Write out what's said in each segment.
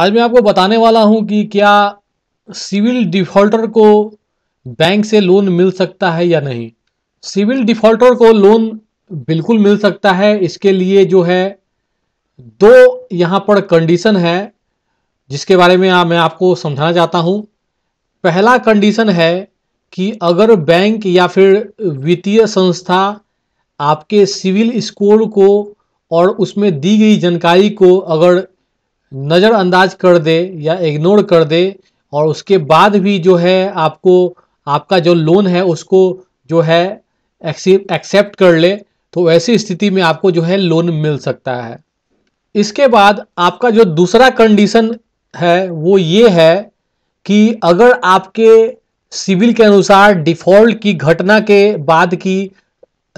आज मैं आपको बताने वाला हूं कि क्या सिविल डिफॉल्टर को बैंक से लोन मिल सकता है या नहीं सिविल डिफॉल्टर को लोन बिल्कुल मिल सकता है इसके लिए जो है दो यहाँ पर कंडीशन है जिसके बारे में मैं आपको समझाना चाहता हूँ पहला कंडीशन है कि अगर बैंक या फिर वित्तीय संस्था आपके सिविल स्कोर को और उसमें दी गई जानकारी को अगर नज़रअंदाज कर दे या इग्नोर कर दे और उसके बाद भी जो है आपको आपका जो लोन है उसको जो है एक्सेप्ट कर ले तो ऐसी स्थिति में आपको जो है लोन मिल सकता है इसके बाद आपका जो दूसरा कंडीशन है वो ये है कि अगर आपके सिविल के अनुसार डिफॉल्ट की घटना के बाद की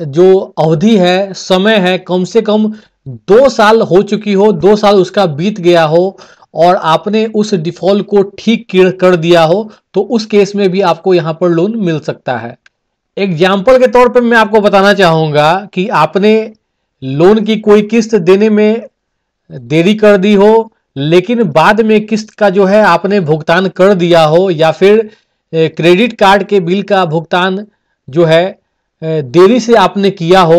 जो अवधि है समय है कम से कम दो साल हो चुकी हो दो साल उसका बीत गया हो और आपने उस डिफॉल्ट को ठीक कर दिया हो तो उस केस में भी आपको यहां पर लोन मिल सकता है एग्जाम्पल के तौर पर मैं आपको बताना चाहूंगा कि आपने लोन की कोई किस्त देने में देरी कर दी हो लेकिन बाद में किस्त का जो है आपने भुगतान कर दिया हो या फिर क्रेडिट कार्ड के बिल का भुगतान जो है देरी से आपने किया हो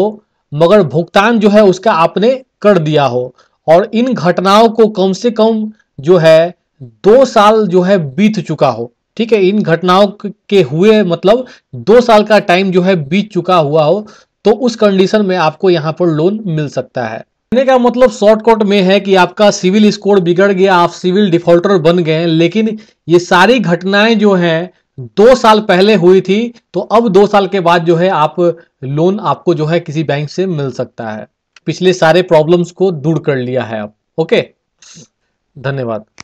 मगर भुगतान जो है उसका आपने कर दिया हो और इन घटनाओं को कम से कम जो है दो साल जो है बीत चुका हो ठीक है इन घटनाओं के हुए मतलब दो साल का टाइम जो है बीत चुका हुआ हो तो उस कंडीशन में आपको यहां पर लोन मिल सकता है कहने का मतलब शॉर्टकट में है कि आपका सिविल स्कोर बिगड़ गया आप सिविल डिफॉल्टर बन गए लेकिन ये सारी घटनाएं जो हैं दो साल पहले हुई थी तो अब दो साल के बाद जो है आप लोन आपको जो है किसी बैंक से मिल सकता है पिछले सारे प्रॉब्लम्स को दूर कर लिया है आप ओके धन्यवाद